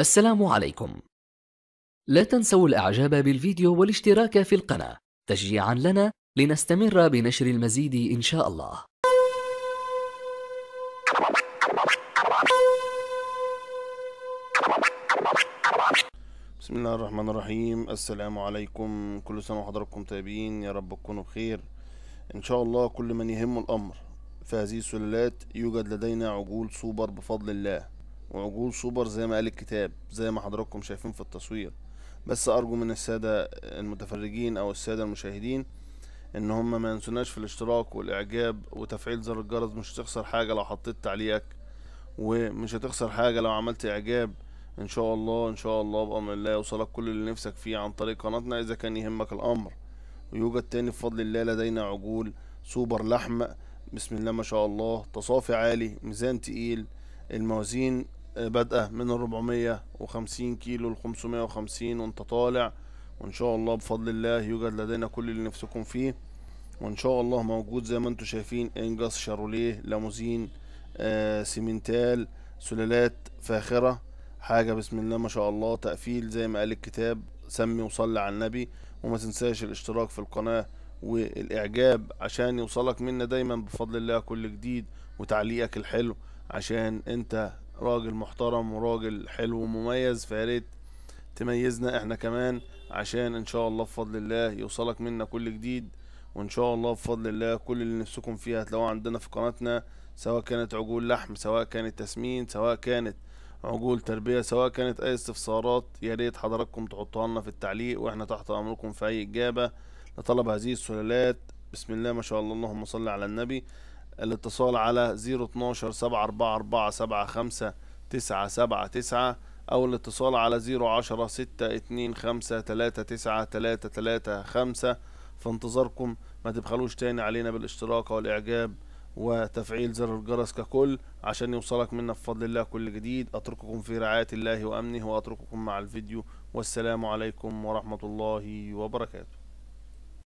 السلام عليكم لا تنسوا الاعجاب بالفيديو والاشتراك في القناة تشجيعا لنا لنستمر بنشر المزيد ان شاء الله بسم الله الرحمن الرحيم السلام عليكم كل سنة وحضراتكم طيبين يا رب تكونوا بخير ان شاء الله كل من يهمه الامر في هذه السلالات يوجد لدينا عجول سوبر بفضل الله وعجول سوبر زي ما قال الكتاب زي ما حضراتكم شايفين في التصوير بس ارجو من السادة المتفرجين او السادة المشاهدين ان هم ما ينسوناش في الاشتراك والاعجاب وتفعيل زر الجرس مش هتخسر حاجة لو حطيت تعليقك ومش هتخسر حاجة لو عملت اعجاب ان شاء الله ان شاء الله بامر الله يوصلك كل اللي نفسك فيه عن طريق قناتنا اذا كان يهمك الامر ويوجد تاني بفضل الله لدينا عجول سوبر لحم بسم الله ما شاء الله تصافي عالي ميزان تقيل الموازين بادئه من ال 450 كيلو ل 550 وانت طالع وان شاء الله بفضل الله يوجد لدينا كل اللي نفسكم فيه وان شاء الله موجود زي ما انتم شايفين انجاس شاروليه لاموزين آه سيمنتال سلالات فاخره حاجه بسم الله ما شاء الله تقفيل زي ما قال الكتاب سمي وصلي على النبي وما تنساش الاشتراك في القناه والاعجاب عشان يوصلك منا دايما بفضل الله كل جديد وتعليقك الحلو عشان انت راجل محترم وراجل حلو ومميز فياريت تميزنا احنا كمان عشان ان شاء الله بفضل الله يوصلك منا كل جديد وان شاء الله بفضل الله كل اللي نفسكم فيه هتلاقوه عندنا في قناتنا سواء كانت عجول لحم سواء كانت تسمين سواء كانت عجول تربية سواء كانت اي استفسارات يا ريت حضراتكم تحطوها لنا في التعليق واحنا تحت امركم في اي اجابة لطلب هذه السلالات بسم الله ما شاء الله اللهم صل على النبي الاتصال على 012 744 75 979 أو الاتصال على 010 625 39335 في انتظاركم ما تبخلوش تاني علينا بالاشتراك والإعجاب وتفعيل زر الجرس ككل عشان يوصلك منا بفضل الله كل جديد أترككم في رعاية الله وأمنه وأترككم مع الفيديو والسلام عليكم ورحمة الله وبركاته